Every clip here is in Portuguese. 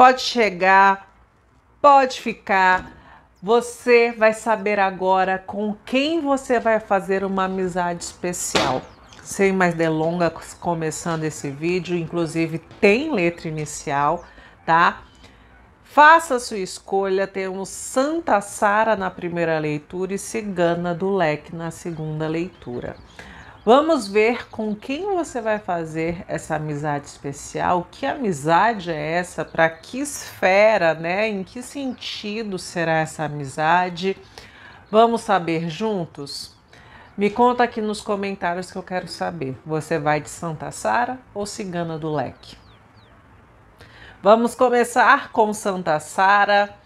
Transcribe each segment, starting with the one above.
Pode chegar, pode ficar. Você vai saber agora com quem você vai fazer uma amizade especial. Sem mais delongas, começando esse vídeo, inclusive tem letra inicial, tá? Faça sua escolha, temos Santa Sara na primeira leitura e Cigana do Leque na segunda leitura. Vamos ver com quem você vai fazer essa amizade especial, que amizade é essa, para que esfera, né? Em que sentido será essa amizade? Vamos saber juntos? Me conta aqui nos comentários que eu quero saber. Você vai de Santa Sara ou Cigana do Leque? Vamos começar com Santa Sara.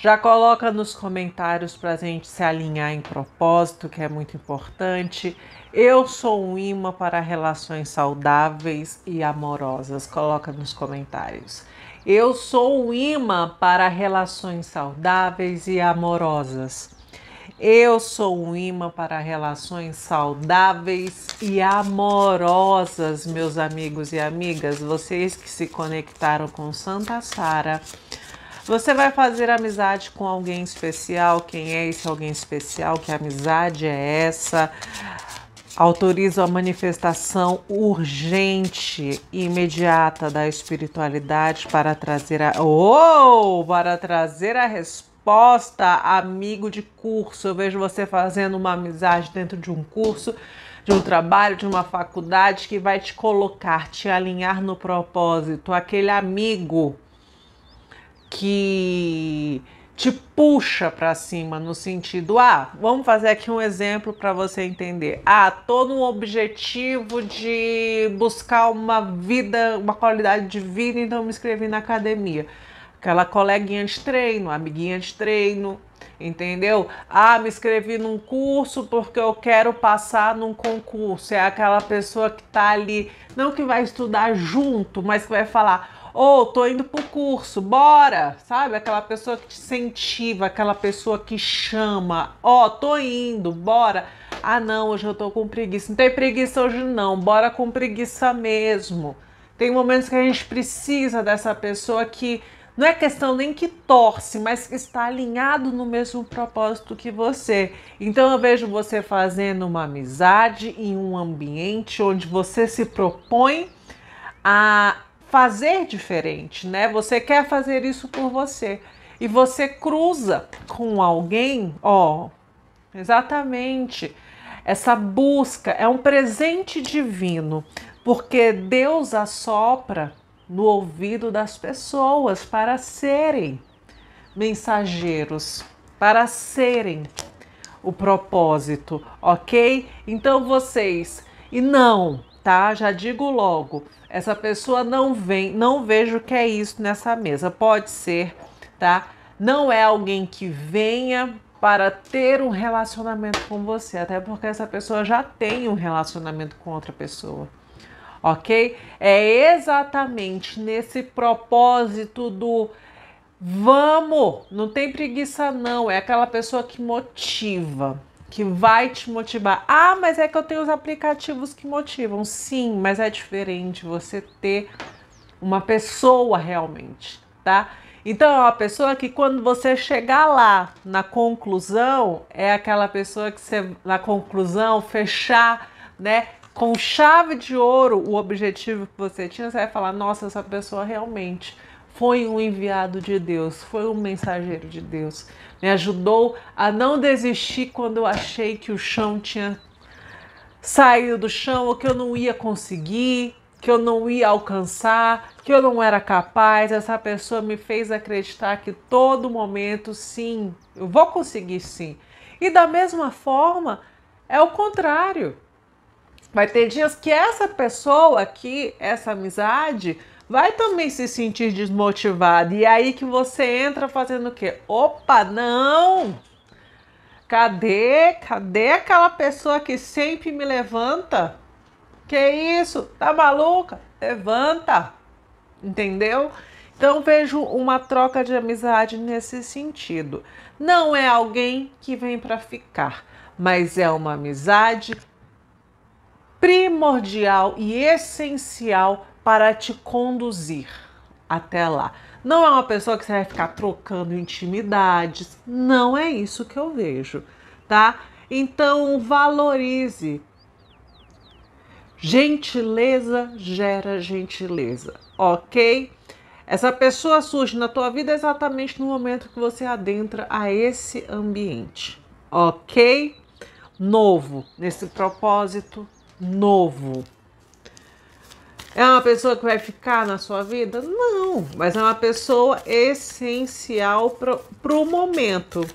Já coloca nos comentários para a gente se alinhar em propósito, que é muito importante. Eu sou um imã para relações saudáveis e amorosas. Coloca nos comentários. Eu sou um imã para relações saudáveis e amorosas. Eu sou um imã para relações saudáveis e amorosas, meus amigos e amigas. Vocês que se conectaram com Santa Sara você vai fazer amizade com alguém especial. Quem é esse alguém especial? Que amizade é essa? Autorizo a manifestação urgente e imediata da espiritualidade para trazer a. Oh! Para trazer a resposta, amigo de curso. Eu vejo você fazendo uma amizade dentro de um curso de um trabalho, de uma faculdade que vai te colocar, te alinhar no propósito, aquele amigo que te puxa para cima no sentido, ah, vamos fazer aqui um exemplo para você entender. Ah, tô no objetivo de buscar uma vida, uma qualidade de vida, então me inscrevi na academia. Aquela coleguinha de treino, amiguinha de treino, entendeu? Ah, me inscrevi num curso porque eu quero passar num concurso. É aquela pessoa que tá ali, não que vai estudar junto, mas que vai falar: ou oh, tô indo pro curso, bora, sabe? Aquela pessoa que te incentiva, aquela pessoa que chama, ó, oh, tô indo, bora. Ah, não, hoje eu tô com preguiça. Não tem preguiça hoje não, bora com preguiça mesmo. Tem momentos que a gente precisa dessa pessoa que não é questão nem que torce, mas que está alinhado no mesmo propósito que você. Então eu vejo você fazendo uma amizade em um ambiente onde você se propõe a fazer diferente, né? Você quer fazer isso por você. E você cruza com alguém, ó, exatamente. Essa busca é um presente divino, porque Deus assopra no ouvido das pessoas para serem mensageiros, para serem o propósito, ok? Então vocês, e não, tá? Já digo logo, essa pessoa não vem, não vejo que é isso nessa mesa. Pode ser, tá? Não é alguém que venha para ter um relacionamento com você, até porque essa pessoa já tem um relacionamento com outra pessoa. OK? É exatamente nesse propósito do vamos, não tem preguiça não, é aquela pessoa que motiva que vai te motivar. Ah, mas é que eu tenho os aplicativos que motivam. Sim, mas é diferente você ter uma pessoa realmente, tá? Então é uma pessoa que quando você chegar lá na conclusão, é aquela pessoa que você na conclusão fechar, né, com chave de ouro o objetivo que você tinha, você vai falar: "Nossa, essa pessoa realmente foi um enviado de Deus, foi um mensageiro de Deus" me ajudou a não desistir quando eu achei que o chão tinha saído do chão ou que eu não ia conseguir, que eu não ia alcançar, que eu não era capaz. Essa pessoa me fez acreditar que todo momento, sim, eu vou conseguir sim. E da mesma forma, é o contrário. Vai ter dias que essa pessoa aqui, essa amizade, vai também se sentir desmotivado. E aí que você entra fazendo o quê? Opa, não! Cadê? Cadê aquela pessoa que sempre me levanta? Que isso? Tá maluca? Levanta! Entendeu? Então vejo uma troca de amizade nesse sentido. Não é alguém que vem para ficar, mas é uma amizade primordial e essencial para te conduzir até lá. Não é uma pessoa que você vai ficar trocando intimidades, não é isso que eu vejo, tá? Então valorize. Gentileza gera gentileza, ok? Essa pessoa surge na tua vida exatamente no momento que você adentra a esse ambiente, ok? Novo, nesse propósito novo. É uma pessoa que vai ficar na sua vida? Não, mas é uma pessoa essencial para o momento.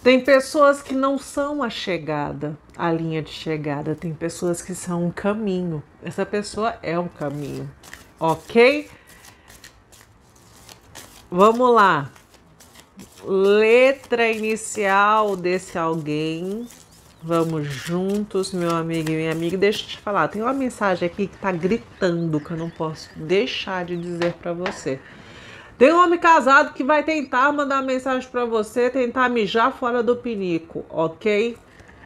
Tem pessoas que não são a chegada, a linha de chegada, tem pessoas que são um caminho. Essa pessoa é um caminho, ok? Vamos lá. Letra inicial desse alguém Vamos juntos, meu amigo e minha amiga. Deixa eu te falar, tem uma mensagem aqui que tá gritando que eu não posso deixar de dizer para você. Tem um homem casado que vai tentar mandar mensagem para você, tentar mijar fora do pinico, ok?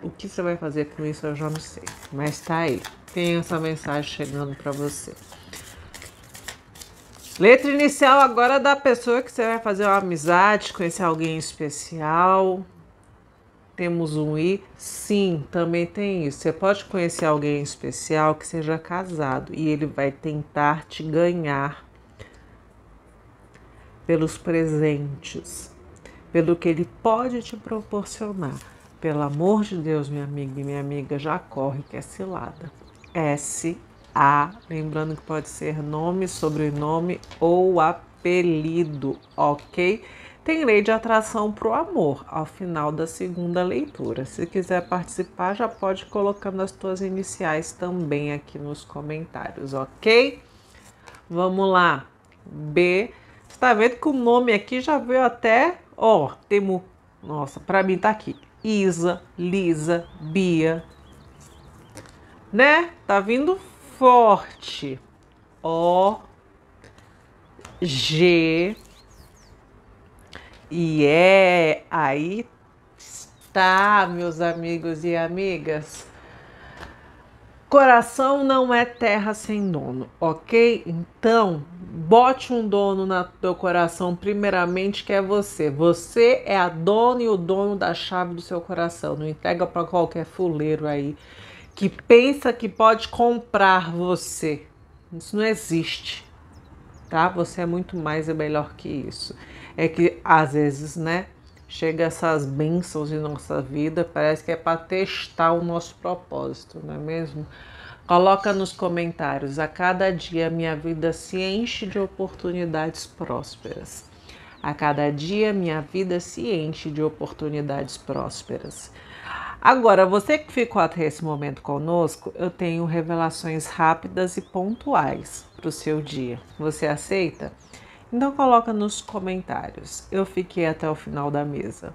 O que você vai fazer com isso eu já não sei, mas tá aí. Tem essa mensagem chegando para você. Letra inicial agora da pessoa que você vai fazer uma amizade, conhecer alguém especial temos um I, sim, também tem isso. Você pode conhecer alguém especial que seja casado e ele vai tentar te ganhar pelos presentes, pelo que ele pode te proporcionar. Pelo amor de Deus, minha amiga e minha amiga, já corre que é cilada. S a, lembrando que pode ser nome, sobrenome ou apelido, ok? tem lei de atração para o amor ao final da segunda leitura. Se quiser participar, já pode colocando as tuas iniciais também aqui nos comentários, ok? Vamos lá. B. Você tá vendo que o nome aqui já veio até, ó, oh, temo, nossa, para mim tá aqui. Isa, Lisa, Bia. Né? Tá vindo forte. O G e é aí está, meus amigos e amigas. Coração não é terra sem dono, ok? Então, bote um dono no teu coração, primeiramente, que é você. Você é a dona e o dono da chave do seu coração. Não entrega para qualquer fuleiro aí que pensa que pode comprar você. Isso não existe, tá? Você é muito mais e melhor que isso é que às vezes, né, chega essas bênçãos de nossa vida, parece que é para testar o nosso propósito, não é mesmo? Coloca nos comentários, a cada dia minha vida se enche de oportunidades prósperas. A cada dia minha vida se enche de oportunidades prósperas. Agora, você que ficou até esse momento conosco, eu tenho revelações rápidas e pontuais para o seu dia. Você aceita? Então coloca nos comentários. Eu fiquei até o final da mesa.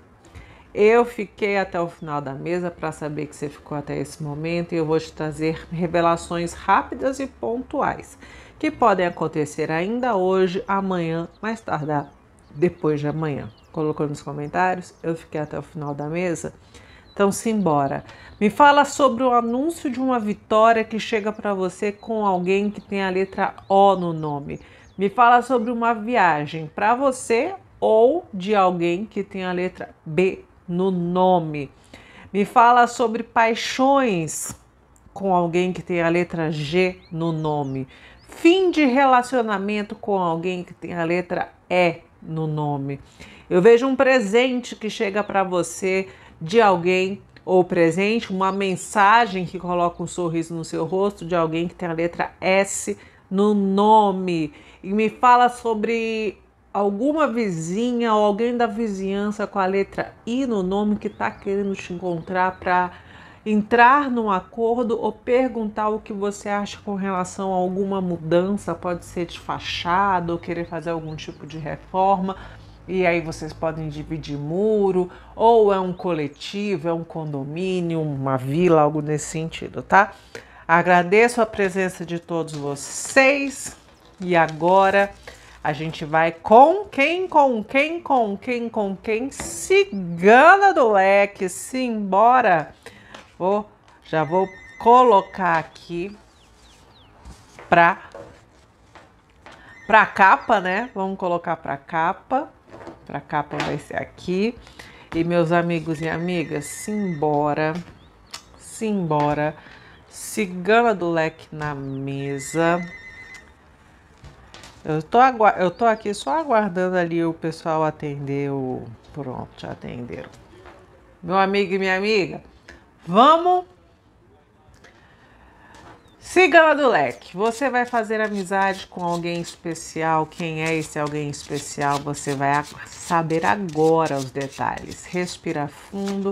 Eu fiquei até o final da mesa para saber que você ficou até esse momento e eu vou te trazer revelações rápidas e pontuais que podem acontecer ainda hoje, amanhã, mais tardar, depois de amanhã. Colocou nos comentários, eu fiquei até o final da mesa. Então simbora. Me fala sobre o anúncio de uma vitória que chega para você com alguém que tem a letra O no nome. Me fala sobre uma viagem para você ou de alguém que tem a letra B no nome. Me fala sobre paixões com alguém que tem a letra G no nome. Fim de relacionamento com alguém que tem a letra E no nome. Eu vejo um presente que chega para você de alguém ou presente, uma mensagem que coloca um sorriso no seu rosto de alguém que tem a letra S no nome e me fala sobre alguma vizinha ou alguém da vizinhança com a letra I no nome que está querendo te encontrar para entrar num acordo ou perguntar o que você acha com relação a alguma mudança, pode ser de fachada ou querer fazer algum tipo de reforma. E aí vocês podem dividir muro, ou é um coletivo, é um condomínio, uma vila, algo nesse sentido, tá? Agradeço a presença de todos vocês e agora a gente vai com quem, com quem, com quem, com quem? Cigana do leque, simbora! Vou, já vou colocar aqui pra, pra capa, né? Vamos colocar pra capa. Pra capa vai ser aqui. E meus amigos e amigas, simbora, simbora. embora Cigana do leque na mesa. Eu tô, eu tô aqui só aguardando ali o pessoal atender o. Pronto, já atenderam. Meu amigo e minha amiga, vamos. Cigana do leque. Você vai fazer amizade com alguém especial. Quem é esse alguém especial? Você vai saber agora os detalhes. Respira fundo.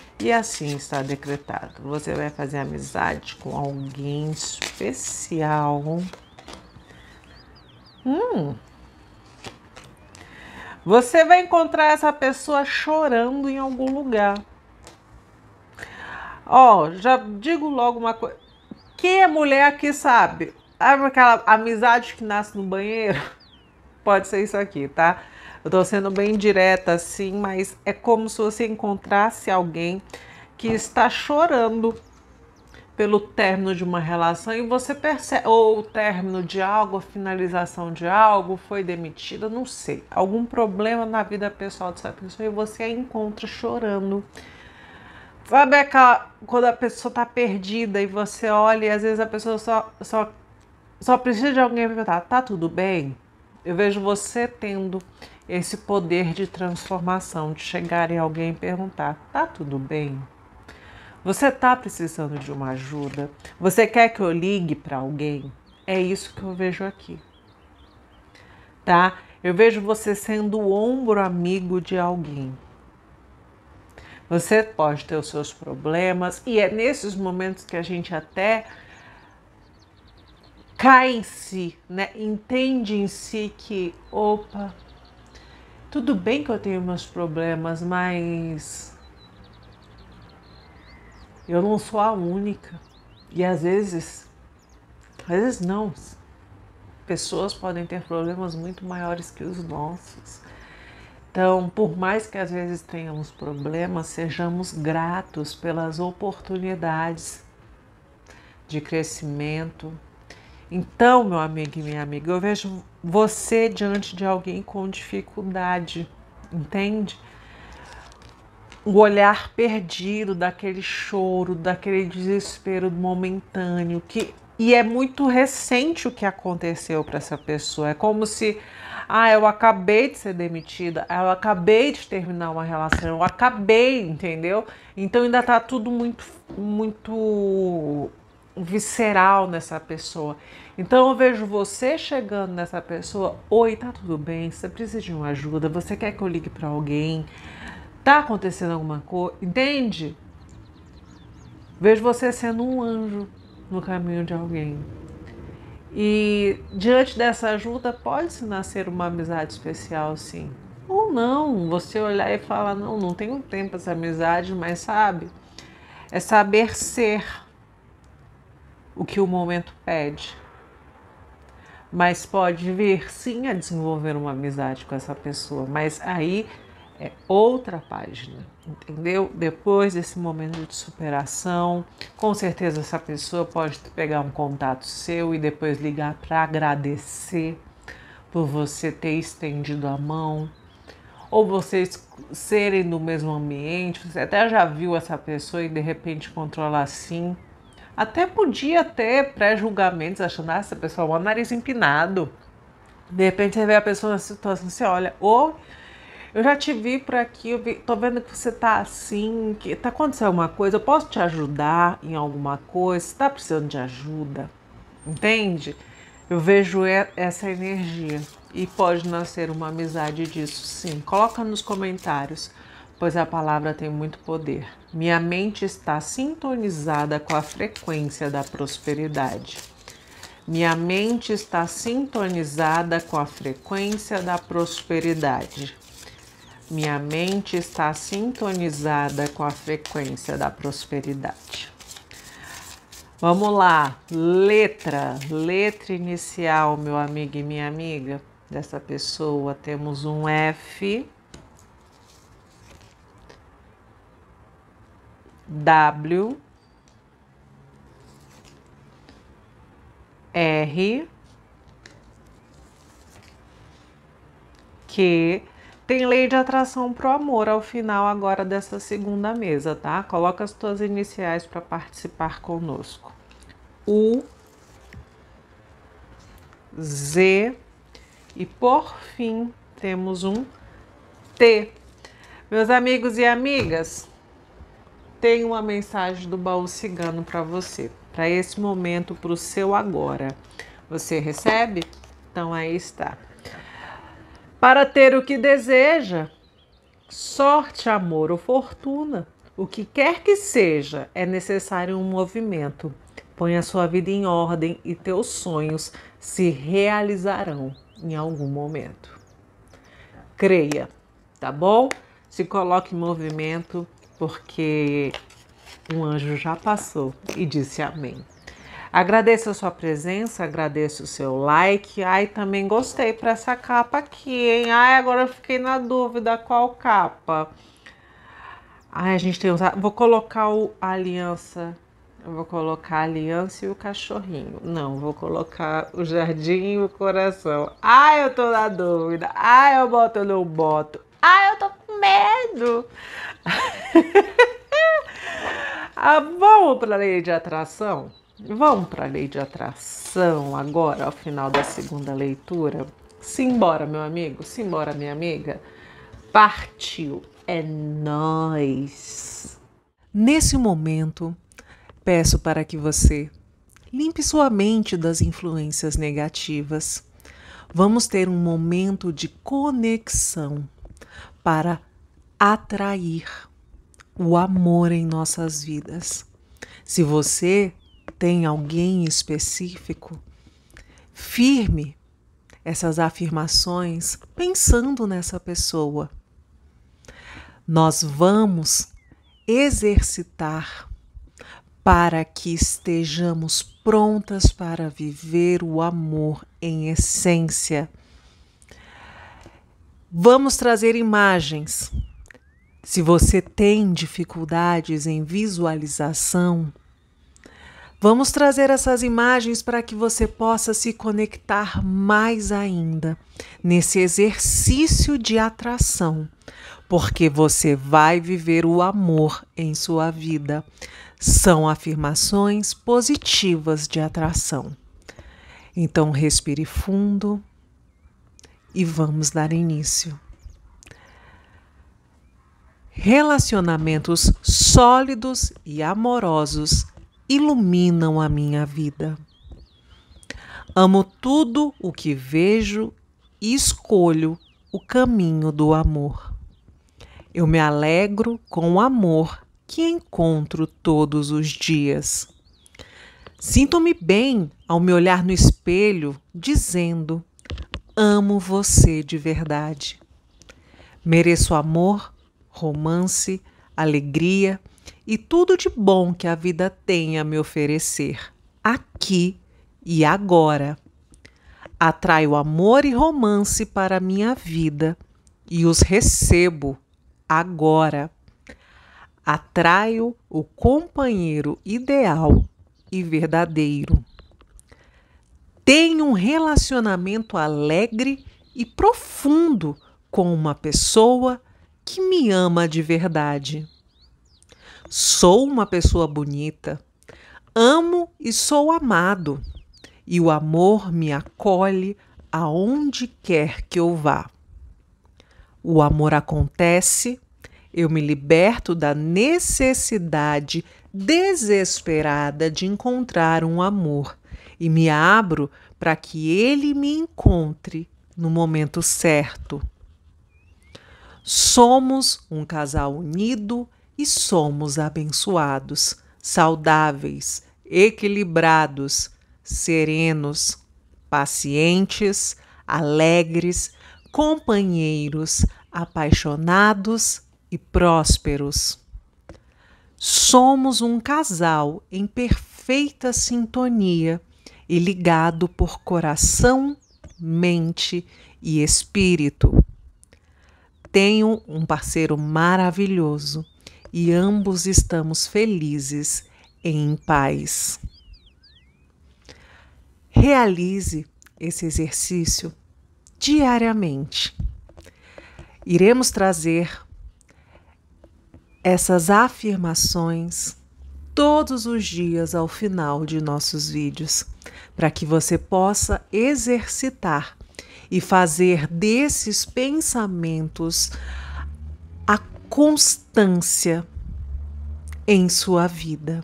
e assim está decretado. Você vai fazer amizade com alguém especial. Hum. Você vai encontrar essa pessoa chorando em algum lugar. Ó, oh, já digo logo uma coisa. Quem é mulher aqui sabe? Sabe aquela amizade que nasce no banheiro? Pode ser isso aqui, tá? Eu estou sendo bem direta assim, mas é como se você encontrasse alguém que está chorando pelo término de uma relação e você percebe, ou o término de algo, a finalização de algo, foi demitida, não sei, algum problema na vida pessoal dessa pessoa e você a encontra chorando. Sabe aquela, quando a pessoa tá perdida e você olha e às vezes a pessoa só, só, só precisa de alguém perguntar, tá tudo bem? Eu vejo você tendo esse poder de transformação, de chegar em alguém e perguntar: tá tudo bem? Você está precisando de uma ajuda? Você quer que eu ligue para alguém? É isso que eu vejo aqui. Tá? Eu vejo você sendo o ombro amigo de alguém. Você pode ter os seus problemas e é nesses momentos que a gente até cai em si, né? Entende em si que, opa, tudo bem que eu tenho meus problemas, mas eu não sou a única. E às vezes, às vezes não. Pessoas podem ter problemas muito maiores que os nossos. Então, por mais que às vezes tenhamos problemas, sejamos gratos pelas oportunidades de crescimento. Então, meu amigo e minha amiga, eu vejo você diante de alguém com dificuldade, entende? O olhar perdido daquele choro, daquele desespero momentâneo, que e é muito recente o que aconteceu para essa pessoa. É como se, ah, eu acabei de ser demitida, eu acabei de terminar uma relação, eu acabei, entendeu? Então ainda está tudo muito, muito visceral nessa pessoa. Então eu vejo você chegando nessa pessoa, oi, tá tudo bem? Você precisa de uma ajuda? Você quer que eu ligue para alguém? Tá acontecendo alguma coisa? Entende? Vejo você sendo um anjo no caminho de alguém. E diante dessa ajuda pode-se nascer uma amizade especial, sim. Ou não, você olhar e falar, não, não tenho tempo essa amizade, mas sabe, é saber ser o que o momento pede. Mas pode vir sim a desenvolver uma amizade com essa pessoa, mas aí é outra página, entendeu? Depois desse momento de superação, com certeza essa pessoa pode pegar um contato seu e depois ligar para agradecer por você ter estendido a mão, ou vocês serem do mesmo ambiente, você até já viu essa pessoa e de repente controla assim até podia ter pré-julgamentos achando, ah, essa pessoa é um nariz empinado. De repente você vê a pessoa na situação, você olha, ou eu já te vi por aqui, eu vi, tô vendo que você tá assim, que tá acontecendo alguma coisa, eu posso te ajudar em alguma coisa, você tá precisando de ajuda, entende? Eu vejo essa energia e pode nascer uma amizade disso, sim. Coloca nos comentários pois a palavra tem muito poder. Minha mente está sintonizada com a frequência da prosperidade. Minha mente está sintonizada com a frequência da prosperidade. Minha mente está sintonizada com a frequência da prosperidade. Vamos lá, letra, letra inicial, meu amigo e minha amiga. Dessa pessoa temos um F, W R que tem lei de atração pro amor ao final agora dessa segunda mesa, tá? Coloca as tuas iniciais para participar conosco. U Z e por fim temos um T. Meus amigos e amigas, tenho uma mensagem do baú cigano para você, para esse momento, para o seu agora. Você recebe? Então aí está. Para ter o que deseja, sorte, amor ou fortuna, o que quer que seja, é necessário um movimento. Põe a sua vida em ordem e teus sonhos se realizarão em algum momento. Creia, tá bom? Se coloque em movimento porque um anjo já passou e disse amém. Agradeço a sua presença, agradeço o seu like. Ai, também gostei para essa capa aqui, hein? Ai, agora eu fiquei na dúvida qual capa. Ai, a gente tem usar. Vou colocar o aliança. Eu vou colocar a aliança e o cachorrinho. Não, vou colocar o jardim e o coração. Ai, eu tô na dúvida. Ai, eu boto ou não boto. Ai, eu tô com medo. ah, vamos para a lei de atração? Vamos para a lei de atração agora, ao final da segunda leitura? Simbora, meu amigo, simbora, minha amiga. Partiu, é nós. Nesse momento, peço para que você limpe sua mente das influências negativas. Vamos ter um momento de conexão para atrair o amor em nossas vidas. Se você tem alguém específico, firme essas afirmações pensando nessa pessoa. Nós vamos exercitar para que estejamos prontas para viver o amor em essência. Vamos trazer imagens se você tem dificuldades em visualização, vamos trazer essas imagens para que você possa se conectar mais ainda nesse exercício de atração, porque você vai viver o amor em sua vida. São afirmações positivas de atração. Então, respire fundo e vamos dar início. Relacionamentos sólidos e amorosos iluminam a minha vida. Amo tudo o que vejo e escolho o caminho do amor. Eu me alegro com o amor que encontro todos os dias. Sinto-me bem ao me olhar no espelho, dizendo: Amo você de verdade. Mereço amor romance, alegria e tudo de bom que a vida tem a me oferecer, aqui e agora. Atraio amor e romance para a minha vida e os recebo agora. Atraio o companheiro ideal e verdadeiro. Tenho um relacionamento alegre e profundo com uma pessoa que me ama de verdade. Sou uma pessoa bonita, amo e sou amado, e o amor me acolhe aonde quer que eu vá. O amor acontece, eu me liberto da necessidade desesperada de encontrar um amor e me abro para que ele me encontre no momento certo. Somos um casal unido e somos abençoados, saudáveis, equilibrados, serenos, pacientes, alegres, companheiros, apaixonados e prósperos. Somos um casal em perfeita sintonia e ligado por coração, mente e espírito. Tenho um parceiro maravilhoso e ambos estamos felizes em paz. Realize esse exercício diariamente. Iremos trazer essas afirmações todos os dias ao final de nossos vídeos, para que você possa exercitar e fazer desses pensamentos a constância em sua vida.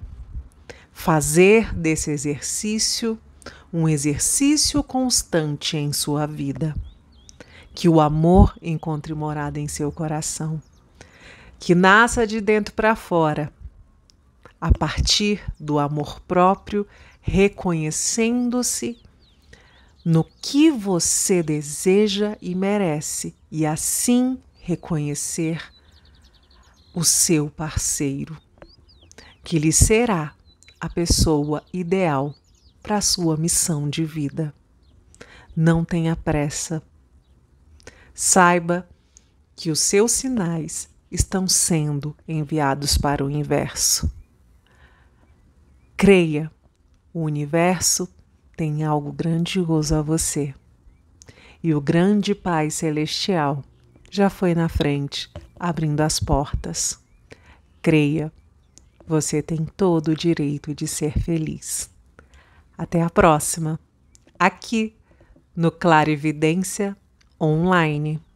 Fazer desse exercício um exercício constante em sua vida. Que o amor encontre morada em seu coração. Que nasça de dentro para fora, a partir do amor próprio, reconhecendo-se no que você deseja e merece, e assim reconhecer o seu parceiro, que lhe será a pessoa ideal para a sua missão de vida. Não tenha pressa. Saiba que os seus sinais estão sendo enviados para o universo. Creia, o universo tem algo grandioso a você. E o grande Pai Celestial já foi na frente, abrindo as portas. Creia, você tem todo o direito de ser feliz. Até a próxima, aqui no Clarividência Online.